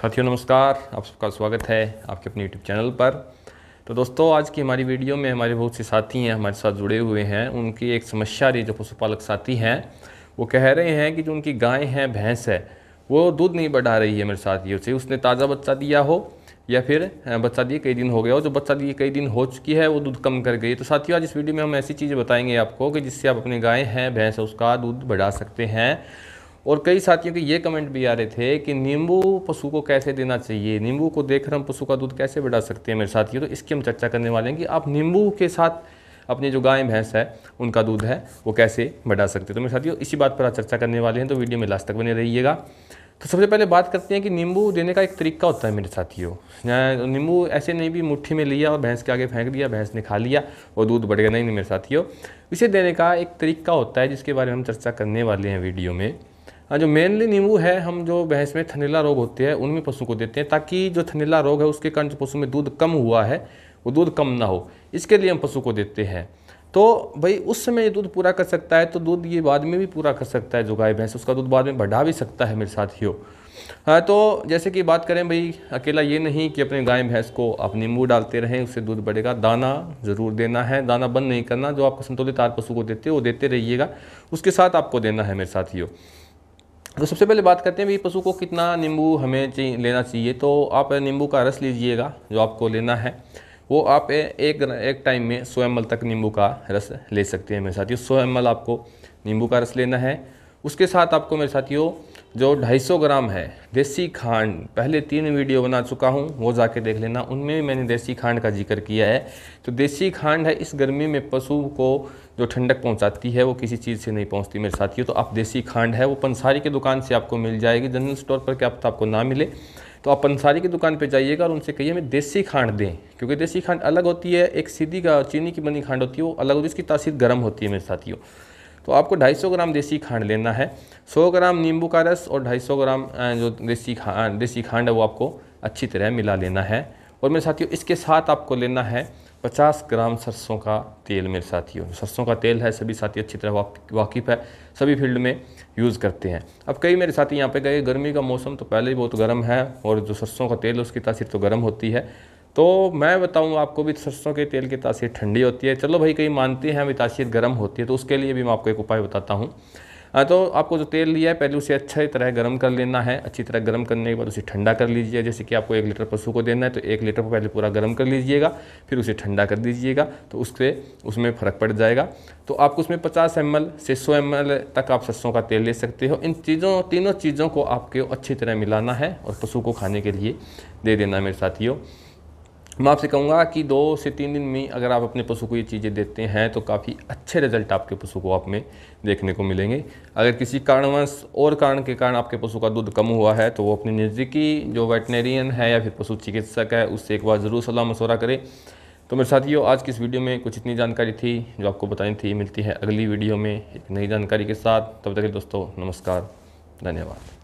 साथियों नमस्कार आप सबका स्वागत है आपके अपने यूट्यूब चैनल पर तो दोस्तों आज की हमारी वीडियो में हमारे बहुत से साथी हैं हमारे साथ जुड़े हुए हैं उनकी एक समस्या रही जो पशुपालक साथी हैं वो कह रहे हैं कि जो उनकी गाय हैं भैंस है वो दूध नहीं बढ़ा रही है मेरे साथियों से उसने ताज़ा बच्चा दिया हो या फिर बच्चा दिए कई दिन हो गया हो जो बच्चा दिए कई दिन हो चुकी है वो दूध कम कर गई तो साथियों आज इस वीडियो में हम ऐसी चीज़ें बताएंगे आपको कि जिससे आप अपने गाय हैं भैंस है उसका दूध बढ़ा सकते हैं और कई साथियों के ये कमेंट भी आ रहे थे कि नींबू पशु को कैसे देना चाहिए नींबू को देखकर हम पशु का दूध कैसे बढ़ा सकते हैं मेरे साथियों तो इसकी हम चर्चा करने वाले हैं कि आप नींबू के साथ अपनी जो गाय भैंस है उनका दूध है वो कैसे बढ़ा सकते हैं तो मेरे साथियों इसी बात पर आज चर्चा करने वाले हैं तो वीडियो में लास्ट तक बने रहिएगा तो सबसे पहले बात करते हैं कि नींबू देने का एक तरीका होता है मेरे साथियों नींबू ऐसे नहीं भी मुट्ठी में लिया और भैंस के आगे फेंक दिया भैंस ने खा लिया और दूध बढ़ गया नहीं, नहीं मेरे साथियों इसे देने का एक तरीका होता है जिसके बारे में हम चर्चा करने वाले हैं वीडियो में हाँ, जो मेनली नींबू है हम जो भैंस में थनीला रोग होते हैं उनमें पशु को देते हैं ताकि जो थनीला रोग है उसके कारण जो पशु में दूध कम हुआ है वो दूध कम ना हो इसके लिए हम पशु को देते हैं तो भाई उस समय ये दूध पूरा कर सकता है तो दूध ये बाद में भी पूरा कर सकता है जो गाय भैंस उसका दूध बाद में बढ़ा भी सकता है मेरे साथियों हाँ तो जैसे कि बात करें भाई अकेला ये नहीं कि अपने गाय भैंस को आप नींबू डालते रहें उससे दूध बढ़ेगा दाना ज़रूर देना है दाना बंद नहीं करना जो आपको संतुलित आर पशु को देते हो वो देते रहिएगा उसके साथ आपको देना है मेरे साथियों तो सबसे पहले बात करते हैं भाई पशु को कितना नींबू हमें चाहिए लेना चाहिए तो आप नींबू का रस लीजिएगा जो आपको लेना है वो आप एक एक टाइम में सौ एम तक नींबू का रस ले सकते हैं मेरे साथियों सौ एम आपको नींबू का रस लेना है उसके साथ आपको मेरे साथियों जो 250 ग्राम है देसी खांड पहले तीन वीडियो बना चुका हूँ वो जाके देख लेना उनमें भी मैंने देसी खांड का जिक्र किया है तो देसी खांड है इस गर्मी में पशु को जो ठंडक पहुँचाती है वो किसी चीज़ से नहीं पहुँचती मेरे साथियों तो आप देसी खांड है वो पंसारी की दुकान से आपको मिल जाएगी जनरल स्टोर पर क्या आपको ना मिले तो आप पंसारी की दुकान पर जाइएगा और उनसे कहिए हमें देसी खांड दें क्योंकि देसी खांड अलग होती है एक सीधी का चीनी की बनी खांड होती है वो अलग होती है इसकी तासीर गर्म होती है मेरे साथियों तो आपको 250 ग्राम देसी खांड लेना है 100 ग्राम नींबू का रस और 250 ग्राम जो देसी खा देसी खांड है वो आपको अच्छी तरह मिला लेना है और मेरे साथियों इसके साथ आपको लेना है 50 ग्राम सरसों का तेल मेरे साथियों सरसों का तेल है सभी साथी अच्छी तरह वाकिफ़ है सभी फील्ड में यूज़ करते हैं अब कई मेरे साथी यहाँ पे गए गर्मी का मौसम तो पहले ही बहुत गर्म है और जो सरसों का तेल है उसकी तासीर तो गर्म होती है तो मैं बताऊँ आपको भी सरसों के तेल की तासीर ठंडी होती है चलो भाई कहीं मानते हैं अभी तासीर गर्म होती है तो उसके लिए भी मैं आपको एक उपाय बताता हूँ तो आपको जो तेल लिया है पहले उसे अच्छी तरह गर्म कर लेना है अच्छी तरह गर्म करने के बाद उसे ठंडा कर लीजिए जैसे कि आपको एक लीटर पशु को देना है तो एक लीटर को पहले पूरा गर्म कर लीजिएगा फिर उसे ठंडा कर दीजिएगा तो उससे उसमें फ़र्क पड़ जाएगा तो आपको उसमें पचास एम एल से सौ एम एल तक आप सरसों का तेल ले सकते हो इन चीज़ों तीनों चीज़ों को आपको अच्छी तरह मिलाना है और पशु को खाने के लिए दे देना मेरे साथियों मैं आपसे कहूँगा कि दो से तीन दिन में अगर आप अपने पशु को ये चीज़ें देते हैं तो काफ़ी अच्छे रिजल्ट आपके पशु को आप में देखने को मिलेंगे अगर किसी कारणवश और कारण के कारण आपके पशु का दूध कम हुआ है तो वो अपने नज़दीकी जो वेटनेरियन है या फिर पशु चिकित्सक है उससे एक बार ज़रूर सलाह मशवरा करें तो मेरे साथियों आज की इस वीडियो में कुछ इतनी जानकारी थी जो आपको बतानी थी मिलती है अगली वीडियो में एक नई जानकारी के साथ तब तक दोस्तों नमस्कार धन्यवाद